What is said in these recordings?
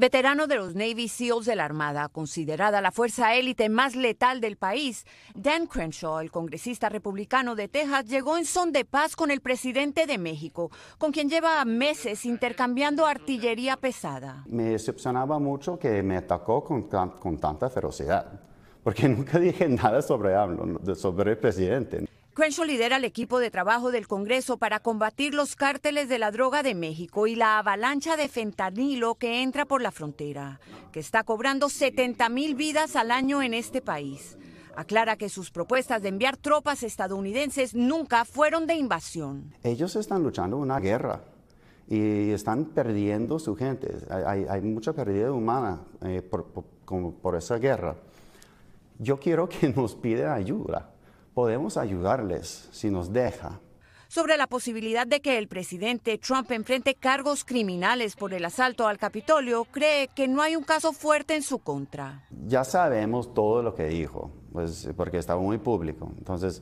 Veterano de los Navy SEALs de la Armada, considerada la fuerza élite más letal del país, Dan Crenshaw, el congresista republicano de Texas, llegó en son de paz con el presidente de México, con quien lleva meses intercambiando artillería pesada. Me decepcionaba mucho que me atacó con, tanta ferocidad, porque nunca dije nada sobre sobre el presidente. Crenshaw lidera el equipo de trabajo del Congreso para combatir los cárteles de la droga de México y la avalancha de fentanilo que entra por la frontera, que está cobrando 70 mil vidas al año en este país. Aclara que sus propuestas de enviar tropas estadounidenses nunca fueron de invasión. Ellos están luchando una guerra y están perdiendo su gente. Hay, mucha pérdida humana eh, por, esa guerra. Yo quiero que nos piden ayuda podemos ayudarles si nos deja. Sobre la posibilidad de que el presidente Trump enfrente cargos criminales por el asalto al Capitolio, cree que no hay un caso fuerte en su contra. Ya sabemos todo lo que dijo, pues, porque estaba muy público. Entonces,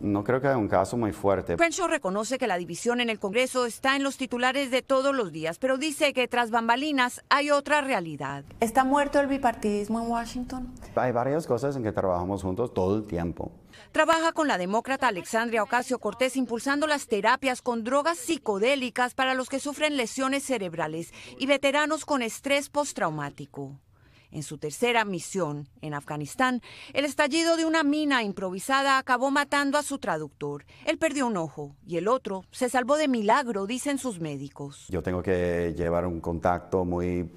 no creo que haya un caso muy fuerte. Crenshaw reconoce que la división en el Congreso está en los titulares de todos los días, pero dice que tras bambalinas hay otra realidad. ¿Está muerto el bipartidismo en Washington? Hay varias cosas en que trabajamos juntos todo el tiempo. Trabaja con la demócrata Alexandria Ocasio Cortés impulsando las terapias con drogas psicodélicas para los que sufren lesiones cerebrales y veteranos con estrés postraumático. En su tercera misión en Afganistán, el estallido de una mina improvisada acabó matando a su traductor. Él perdió un ojo y el otro se salvó de milagro, dicen sus médicos. Yo tengo que llevar un contacto muy,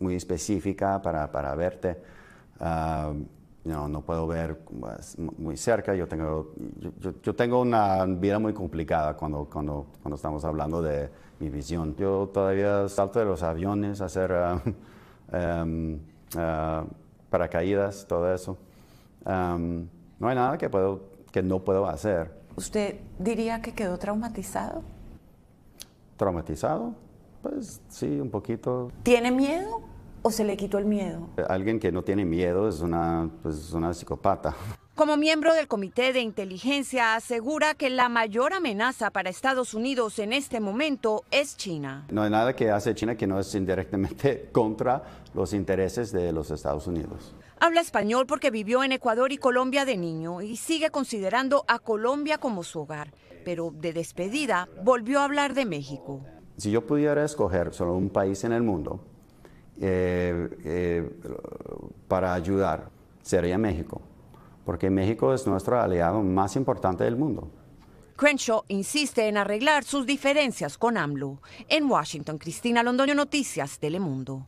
muy para, verte. Ah, no, no puedo ver pues, muy cerca. Yo tengo, yo, tengo una vida muy complicada cuando, cuando, cuando estamos hablando de mi visión. Yo todavía salto de los aviones a hacer ah, em, uh, paracaídas, todo eso. no hay nada que, puedo, que no puedo hacer. ¿Usted diría que quedó traumatizado? ¿Traumatizado? Pues sí, un poquito. ¿Tiene miedo o se le quitó el miedo? Alguien que no tiene miedo es una, pues, una psicopata. Como miembro del Comité de Inteligencia, asegura que la mayor amenaza para Estados Unidos en este momento es China. No hay nada que hace China que no es indirectamente contra los intereses de los Estados Unidos. Habla español porque vivió en Ecuador y Colombia de niño y sigue considerando a Colombia como su hogar, pero de despedida volvió a hablar de México. Si yo pudiera escoger solo un país en el mundo eh, eh, para ayudar, sería México porque México es nuestro aliado más importante del mundo. Crenshaw insiste en arreglar sus diferencias con AMLO. En Washington, Cristina Londoño, Noticias Telemundo.